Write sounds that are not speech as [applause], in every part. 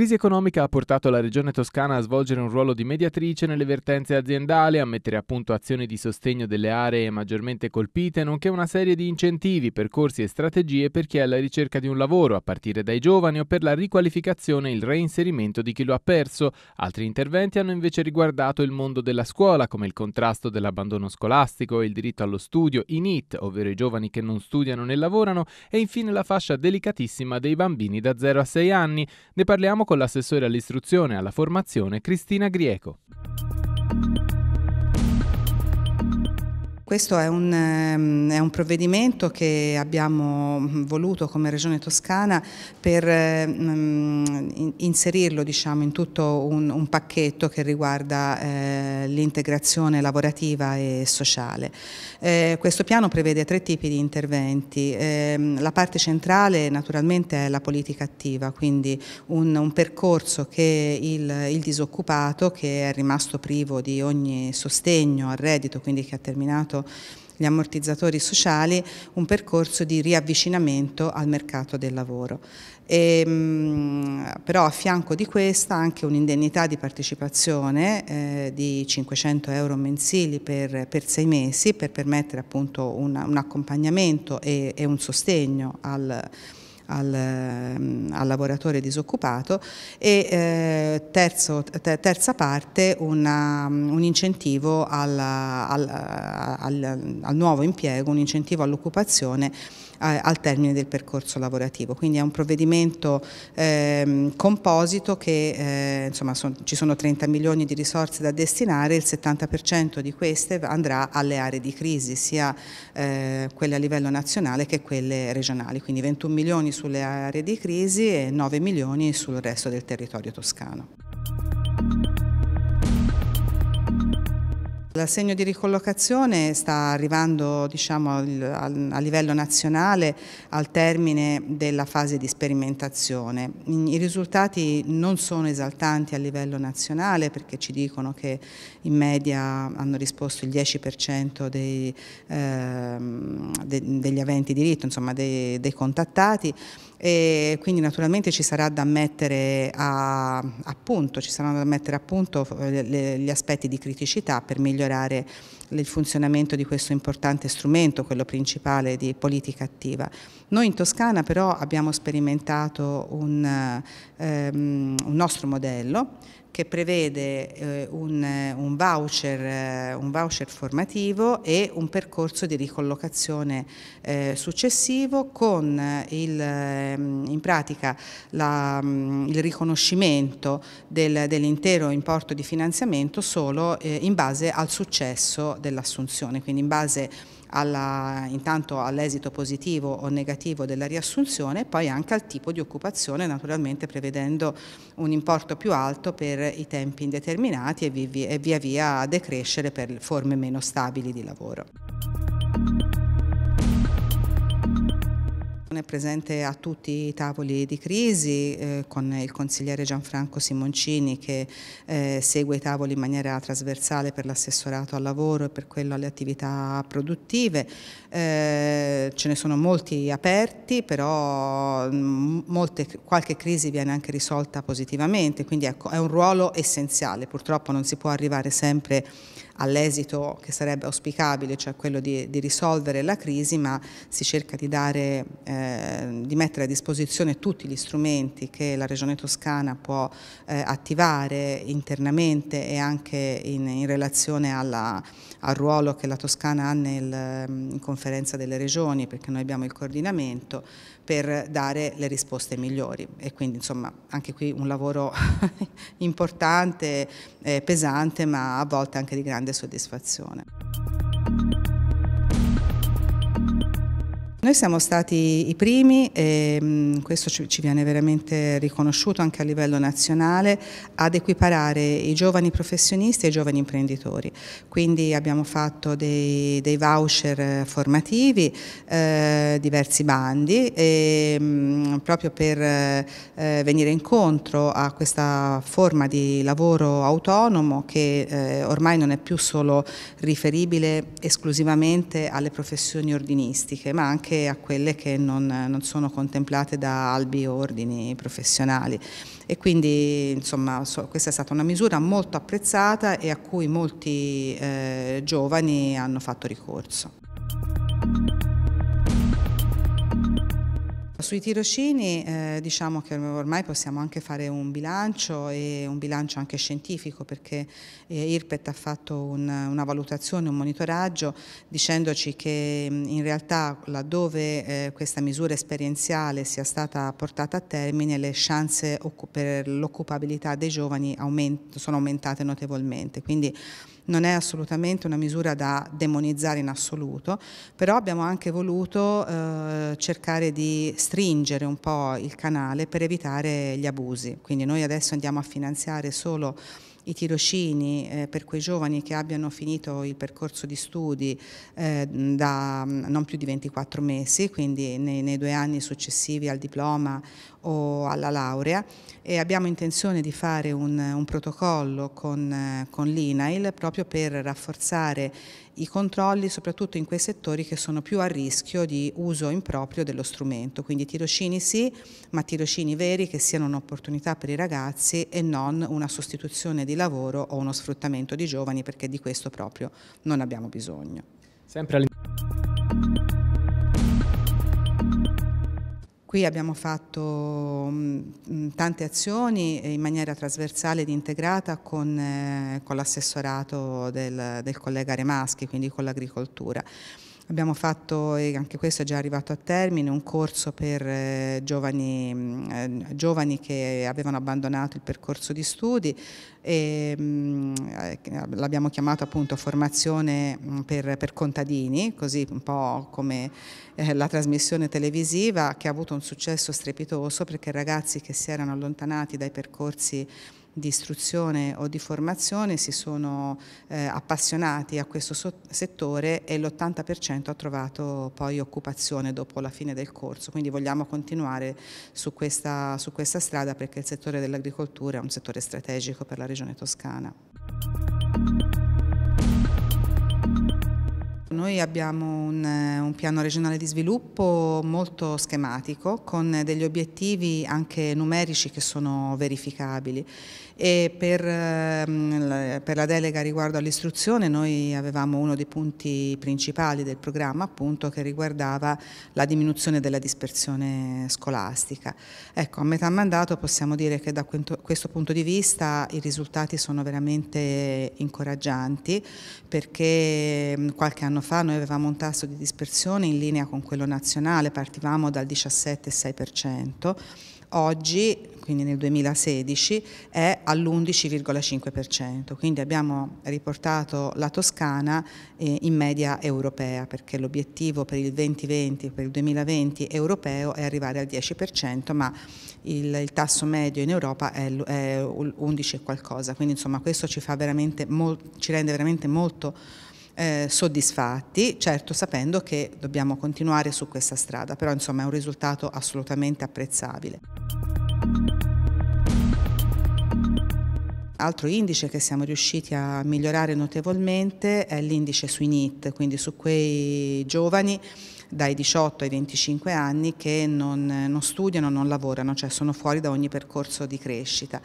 crisi economica ha portato la regione toscana a svolgere un ruolo di mediatrice nelle vertenze aziendali, a mettere a punto azioni di sostegno delle aree maggiormente colpite, nonché una serie di incentivi, percorsi e strategie per chi è alla ricerca di un lavoro, a partire dai giovani o per la riqualificazione e il reinserimento di chi lo ha perso. Altri interventi hanno invece riguardato il mondo della scuola, come il contrasto dell'abbandono scolastico, il diritto allo studio, i NIT, ovvero i giovani che non studiano né lavorano, e infine la fascia delicatissima dei bambini da 0 a 6 anni. Ne parliamo con l'assessore all'istruzione e alla formazione Cristina Grieco. Questo è un, ehm, è un, provvedimento che abbiamo voluto come Regione Toscana per ehm, inserirlo diciamo, in tutto un, un, pacchetto che riguarda eh, l'integrazione lavorativa e sociale. Eh, questo piano prevede tre tipi di interventi. Eh, la parte centrale naturalmente è la politica attiva, quindi un, un percorso che il, il disoccupato che è rimasto privo di ogni sostegno al reddito, quindi che ha terminato gli ammortizzatori sociali un percorso di riavvicinamento al mercato del lavoro. E, ehm, però a fianco di questa anche un'indennità di partecipazione eh, di 500 euro mensili per, per, sei mesi per permettere appunto un, un accompagnamento e, e un sostegno al mercato al, ehm, al lavoratore disoccupato e eh, terzo, terza parte una, un incentivo alla, al, al, al nuovo impiego, un incentivo all'occupazione eh, al termine del percorso lavorativo. Quindi è un provvedimento eh, composito che eh, insomma, son, ci sono 30 milioni di risorse da destinare, il 70% di queste andrà alle aree di crisi, sia eh, quelle a livello nazionale che quelle regionali, quindi 21 milioni su sulle aree di crisi e 9 milioni sul resto del territorio toscano. L'assegno di ricollocazione sta arrivando diciamo, a livello nazionale al termine della fase di sperimentazione. I risultati non sono esaltanti a livello nazionale perché ci dicono che in media hanno risposto il 10% dei, eh, degli aventi diritto, insomma dei, dei contattati e quindi naturalmente ci, sarà da mettere a, appunto, ci saranno da mettere a punto eh, gli aspetti di criticità per migliorare migliorare il funzionamento di questo importante strumento, quello principale di politica attiva. Noi in Toscana però abbiamo sperimentato un, um, un nostro modello che prevede eh, un, un, voucher, eh, un, voucher, formativo e un percorso di ricollocazione eh, successivo con eh, il, ehm, in pratica la, mm, il riconoscimento del, dell'intero importo di finanziamento solo eh, in base al successo dell'assunzione, quindi in base alla, intanto all'esito positivo o negativo della riassunzione e poi anche al tipo di occupazione, naturalmente prevedendo un importo più alto per i tempi indeterminati e via via a decrescere per forme meno stabili di lavoro. È presente a tutti i tavoli di crisi eh, con il consigliere Gianfranco Simoncini che eh, segue i tavoli in maniera trasversale per l'assessorato al lavoro e per quello alle attività produttive. Eh, ce ne sono molti aperti, però mm, molte, qualche crisi viene anche risolta positivamente, quindi ecco, è un ruolo essenziale. Purtroppo non si può arrivare sempre all'esito che sarebbe auspicabile, cioè quello di, di, risolvere la crisi, ma si cerca di dare eh, Ehm, di mettere a disposizione tutti gli strumenti che la Regione Toscana può eh, attivare internamente e anche in, in relazione alla, al ruolo che la Toscana ha nel, mm, in conferenza delle regioni, perché noi abbiamo il coordinamento, per dare le risposte migliori e quindi insomma anche qui un lavoro [laughs] importante, eh, pesante ma a volte anche di grande soddisfazione. Noi siamo stati i primi e mm, questo ci viene veramente riconosciuto anche a livello nazionale ad equiparare i giovani professionisti e i giovani imprenditori. Quindi abbiamo fatto dei, dei voucher formativi, eh, diversi bandi, e, mh, mm, proprio per eh, venire incontro a questa forma di lavoro autonomo che eh, ormai non è più solo riferibile esclusivamente alle professioni ordinistiche, ma anche anche a quelle che non, non sono contemplate da albi ordini professionali. E quindi insomma, so, questa è stata una misura molto apprezzata e a cui molti eh, giovani hanno fatto ricorso. Sui tirocini eh, diciamo che ormai possiamo anche fare un bilancio e un bilancio anche scientifico perché eh, IRPET ha fatto un, una valutazione, un monitoraggio dicendoci che in realtà laddove eh, questa misura esperienziale sia stata portata a termine le chance per l'occupabilità dei giovani aument sono aumentate notevolmente. Quindi non è assolutamente una misura da demonizzare in assoluto, però abbiamo anche voluto eh, cercare di stringere un po' il canale per evitare gli abusi, quindi noi adesso andiamo a finanziare solo i tirocini eh, per quei giovani che abbiano finito il percorso di studi eh, da mm, non più di 24 mesi, quindi nei, nei due anni successivi al diploma o alla laurea e abbiamo intenzione di fare un, un protocollo con, eh, con l'INAIL proprio per rafforzare i controlli soprattutto in quei settori che sono più a rischio di uso improprio dello strumento, quindi tirocini sì, ma tirocini veri che siano un'opportunità per i ragazzi e non una sostituzione di lavoro o uno sfruttamento di giovani perché di questo proprio non abbiamo bisogno. Qui abbiamo fatto mm, mm, tante azioni eh, in maniera trasversale ed integrata con, eh, con l'assessorato del, del collega Remaschi, quindi con l'agricoltura. Abbiamo fatto, e anche questo è già arrivato a termine, un corso per eh, giovani, mm, eh, giovani, che avevano abbandonato il percorso di studi e mm, eh, l'abbiamo chiamato appunto formazione mm, per, per, contadini, così un po' come eh, la trasmissione televisiva che ha avuto un successo strepitoso perché ragazzi che si erano allontanati dai percorsi di istruzione o di formazione si sono eh, appassionati a questo so settore e l'80% ha trovato poi occupazione dopo la fine del corso, quindi vogliamo continuare su questa, su questa strada perché il settore dell'agricoltura è un settore strategico per la regione toscana. Noi abbiamo un, un, piano regionale di sviluppo molto schematico con degli obiettivi anche numerici che sono verificabili e per, ehm, per la delega riguardo all'istruzione noi avevamo uno dei punti principali del programma appunto che riguardava la diminuzione della dispersione scolastica. Ecco, a metà mandato possiamo dire che da questo punto di vista i risultati sono veramente incoraggianti perché ehm, qualche anno fa noi avevamo un tasso di dispersione in linea con quello nazionale, partivamo dal 17,6% oggi quindi nel 2016 è all'11,5%, quindi abbiamo riportato la Toscana eh, in media europea perché l'obiettivo per il 2020, per il 2020 europeo è arrivare al 10%, ma il, il tasso medio in Europa è, è 11 e qualcosa, quindi insomma questo ci, veramente, ci rende veramente molto eh, soddisfatti, certo sapendo che dobbiamo continuare su questa strada, però insomma è un risultato assolutamente apprezzabile. Altro indice che siamo riusciti a migliorare notevolmente è l'indice sui NIT, quindi su quei giovani dai 18 ai 25 anni che non, non, studiano, non lavorano, cioè sono fuori da ogni percorso di crescita.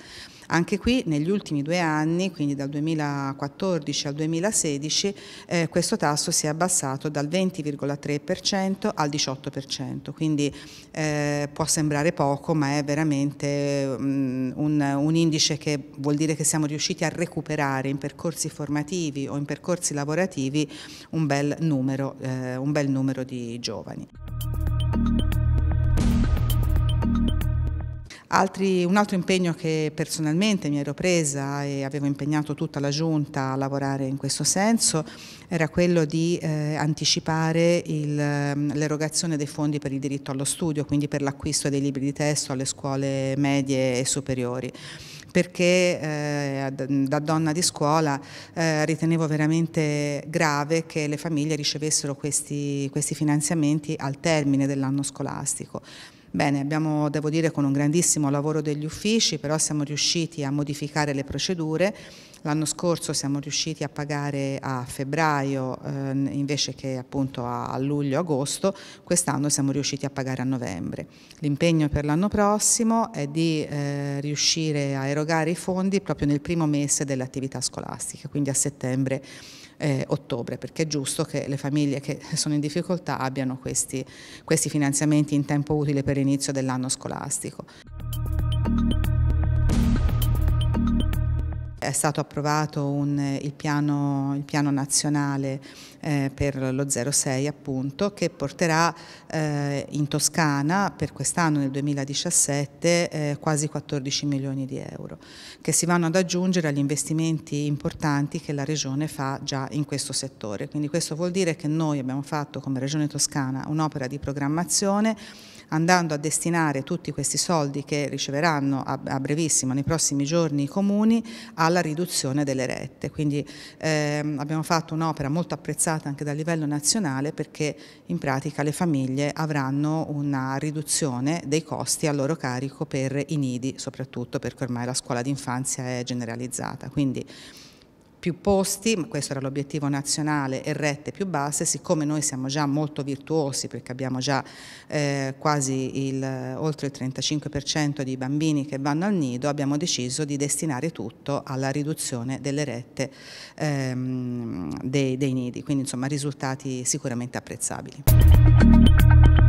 Anche qui negli ultimi due anni, quindi dal 2014 al 2016, eh, questo tasso si è abbassato dal 20,3% al 18%, quindi eh, può sembrare poco ma è veramente um, un, un indice che vuol dire che siamo riusciti a recuperare in percorsi formativi o in percorsi lavorativi un bel numero, eh, un bel numero di giovani. Altri, un altro impegno che personalmente mi ero presa e avevo impegnato tutta la Giunta a lavorare in questo senso era quello di eh, anticipare ehm, l'erogazione dei fondi per il diritto allo studio, quindi per l'acquisto dei libri di testo alle scuole medie e superiori perché eh, da donna di scuola eh, ritenevo veramente grave che le famiglie ricevessero questi, questi finanziamenti al termine dell'anno scolastico. Bene, abbiamo, devo dire, con un grandissimo lavoro degli uffici, però siamo riusciti a modificare le procedure. L'anno scorso siamo riusciti a pagare a febbraio eh, invece che appunto a, luglio-agosto, quest'anno siamo riusciti a pagare a novembre. L'impegno per l'anno prossimo è di eh, riuscire a erogare i fondi proprio nel primo mese dell'attività scolastica, quindi a settembre eh, ottobre, perché è giusto che le famiglie che [laughs] sono in difficoltà abbiano questi, questi finanziamenti in tempo utile per l'inizio dell'anno scolastico. è stato approvato un, il, piano, il, piano, nazionale eh, per lo 06 appunto che porterà eh, in Toscana per quest'anno nel 2017 eh, quasi 14 milioni di euro che si vanno ad aggiungere agli investimenti importanti che la Regione fa già in questo settore. Quindi questo vuol dire che noi abbiamo fatto come Regione Toscana un'opera di programmazione andando a destinare tutti questi soldi che riceveranno a, a brevissimo, nei prossimi giorni, i comuni alla riduzione delle rette. Quindi ehm, abbiamo fatto un'opera molto apprezzata anche dal livello nazionale perché in pratica le famiglie avranno una riduzione dei costi a loro carico per i nidi, soprattutto perché ormai la scuola d'infanzia è generalizzata. Quindi, più posti, ma questo era l'obiettivo nazionale, e rette più basse, siccome noi siamo già molto virtuosi perché abbiamo già eh, quasi il, oltre il 35% di bambini che vanno al nido, abbiamo deciso di destinare tutto alla riduzione delle rette ehm, dei, dei nidi, quindi insomma risultati sicuramente apprezzabili.